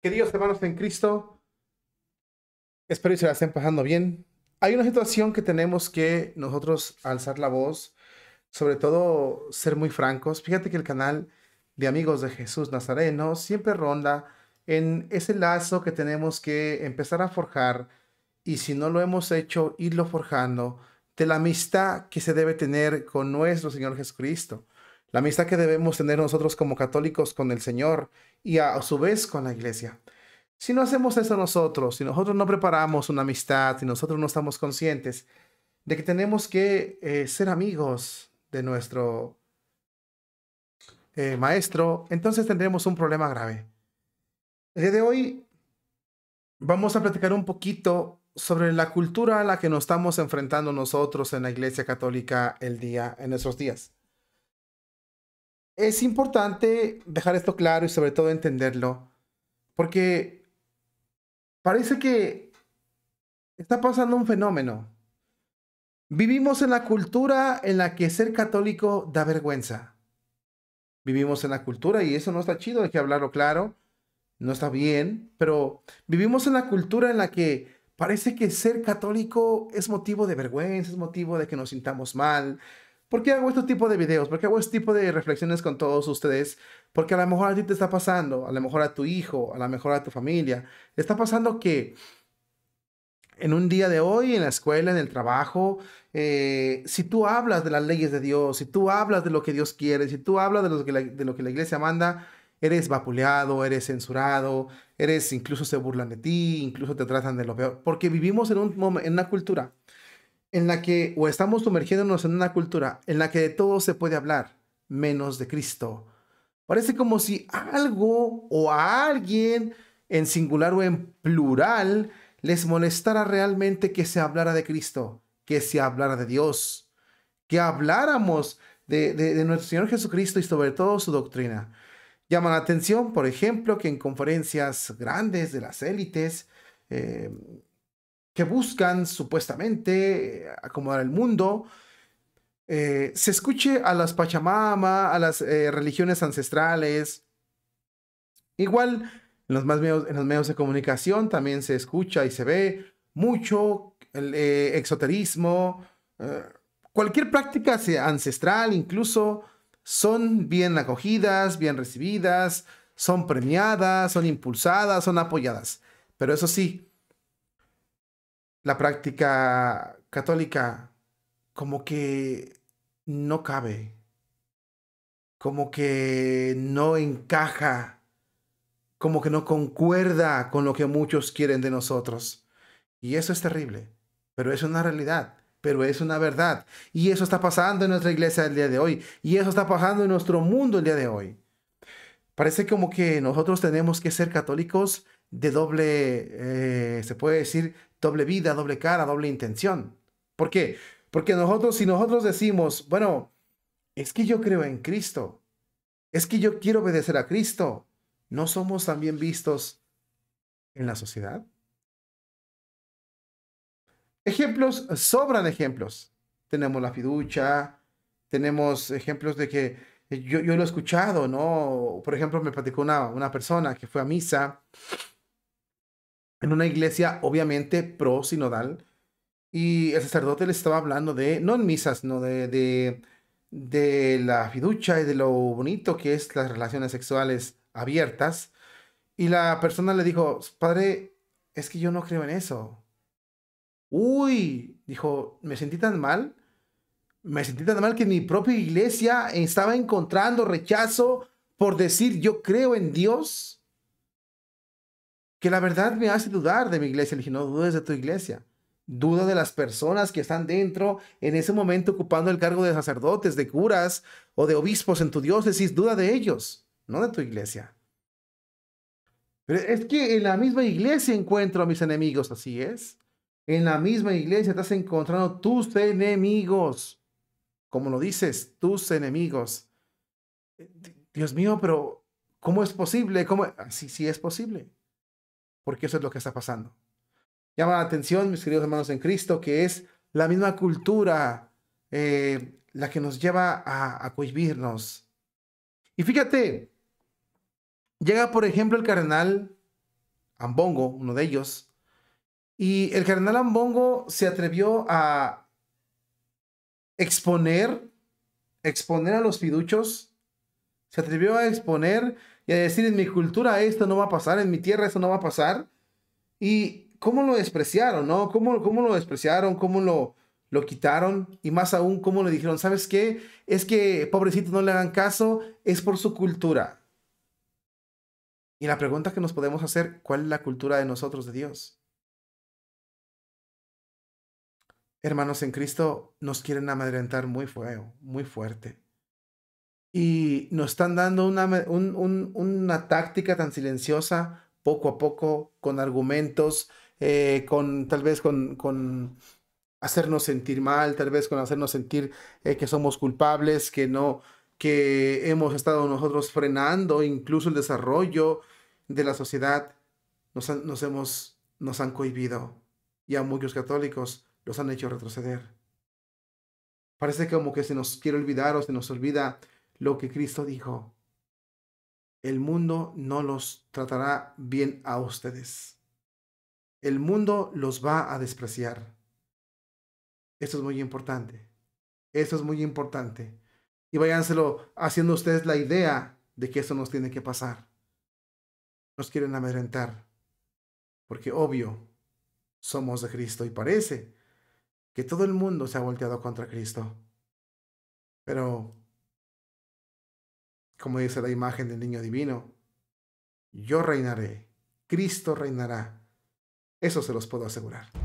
queridos hermanos en Cristo, espero que se la estén pasando bien. Hay una situación que tenemos que nosotros alzar la voz, sobre todo ser muy francos. Fíjate que el canal de Amigos de Jesús Nazareno siempre ronda en ese lazo que tenemos que empezar a forjar y si no lo hemos hecho, irlo forjando de la amistad que se debe tener con nuestro Señor Jesucristo la amistad que debemos tener nosotros como católicos con el Señor y a, su vez con la iglesia. Si no hacemos eso nosotros, si nosotros no preparamos una amistad, si nosotros no estamos conscientes de que tenemos que eh, ser amigos de nuestro eh, maestro, entonces tendremos un problema grave. El de hoy vamos a platicar un poquito sobre la cultura a la que nos estamos enfrentando nosotros en la Iglesia Católica el día, en nuestros días es importante dejar esto claro y sobre todo entenderlo, porque parece que está pasando un fenómeno. Vivimos en la cultura en la que ser católico da vergüenza. Vivimos en la cultura, y eso no está chido, hay que hablarlo claro, no está bien, pero vivimos en la cultura en la que parece que ser católico es motivo de vergüenza, es motivo de que nos sintamos mal, ¿Por qué hago este tipo de videos? ¿Por qué hago este tipo de reflexiones con todos ustedes? Porque a lo mejor a ti te está pasando, a lo mejor a tu hijo, a lo mejor a tu familia, está pasando que en un día de hoy, en la escuela, en el trabajo, eh, si tú hablas de las leyes de Dios, si tú hablas de lo que Dios quiere, si tú hablas de lo que la, iglesia manda, eres vapuleado, eres censurado, eres incluso se burlan de ti, incluso te tratan de lo peor, porque vivimos en, un, en una cultura en la que o estamos sumergiéndonos en una cultura en la que de todo se puede hablar, menos de Cristo. Parece como si algo o a alguien, en singular o en plural, les molestara realmente que se hablara de Cristo, que se hablara de Dios, que habláramos de, nuestro Señor Jesucristo y sobre todo su doctrina. Llama la atención, por ejemplo, que en conferencias grandes de las élites, eh, buscan supuestamente eh, acomodar el mundo, eh, se escuche a las Pachamama, a las eh, religiones ancestrales. Igual, en los, más medios, en los medios de comunicación también se escucha y se ve mucho el exoterismo. cualquier práctica ancestral incluso son bien acogidas, bien recibidas, son premiadas, son impulsadas, son apoyadas. Pero eso sí, la práctica católica como que no cabe, como que no encaja, como que no concuerda con lo que muchos quieren de nosotros. Y eso es terrible, pero es una realidad, pero es una verdad. Y eso está pasando en nuestra iglesia el día de hoy, y eso está pasando en nuestro mundo el día de hoy. Parece como que nosotros tenemos que ser católicos de doble, eh, se puede decir, doble vida, doble cara, doble intención. ¿Por qué? Porque nosotros, si nosotros decimos, bueno, es que yo creo en Cristo, es que yo quiero obedecer a Cristo, ¿no somos también vistos en la sociedad? Ejemplos, sobran ejemplos. Tenemos la fiducha, tenemos ejemplos de que yo, lo he escuchado, ¿no? Por ejemplo, me platicó una, una persona que fue a misa en una iglesia obviamente pro-sinodal y el sacerdote le estaba hablando de, no en misas, no de, de, la fiducia y de lo bonito que es las relaciones sexuales abiertas. Y la persona le dijo, padre, es que yo no creo en eso. Uy, dijo, me sentí tan mal, me sentí tan mal que mi propia iglesia estaba encontrando rechazo por decir yo creo en Dios que la verdad me hace dudar de mi iglesia. dije, no dudes de tu iglesia. Duda de las personas que están dentro en ese momento ocupando el cargo de sacerdotes, de curas o de obispos en tu diócesis. Duda de ellos, no de tu iglesia. Pero es que en la misma iglesia encuentro a mis enemigos, así es. En la misma iglesia estás encontrando tus enemigos. Como lo dices, tus enemigos. Eh, Dios mío, pero ¿cómo es posible? ¿Cómo? Ah, sí, sí es posible porque eso es lo que está pasando. Llama la atención, mis queridos hermanos en Cristo, que es la misma cultura eh, la que nos lleva a, a cohibirnos. Y fíjate, llega por ejemplo el cardenal Ambongo, uno de ellos, y el cardenal Ambongo se atrevió a exponer, exponer a los fiduchos, se atrevió a exponer y decir en mi cultura esto no va a pasar, en mi tierra esto no va a pasar. Y cómo lo despreciaron, ¿no? Cómo, cómo lo despreciaron, cómo lo, lo quitaron y más aún cómo le dijeron, ¿sabes qué? Es que pobrecito no le hagan caso, es por su cultura. Y la pregunta que nos podemos hacer, ¿cuál es la cultura de nosotros de Dios? Hermanos en Cristo nos quieren amedrentar muy feo, muy fuerte y nos están dando una, táctica tan silenciosa poco a poco, con argumentos, eh, con tal vez con, hacernos sentir mal, tal vez con hacernos sentir eh, que somos culpables, que no, que hemos estado nosotros frenando incluso el desarrollo de la sociedad, nos hemos, nos han cohibido y a muchos católicos los han hecho retroceder. Parece como que se nos quiere olvidar o se nos olvida lo que Cristo dijo. El mundo no los tratará bien a ustedes. El mundo los va a despreciar. Esto es muy importante. Esto es muy importante. Y váyanselo haciendo ustedes la idea de que eso nos tiene que pasar. Nos quieren amedrentar. Porque obvio, somos de Cristo y parece que todo el mundo se ha volteado contra Cristo. Pero como dice la imagen del niño divino, yo reinaré, Cristo reinará. Eso se los puedo asegurar.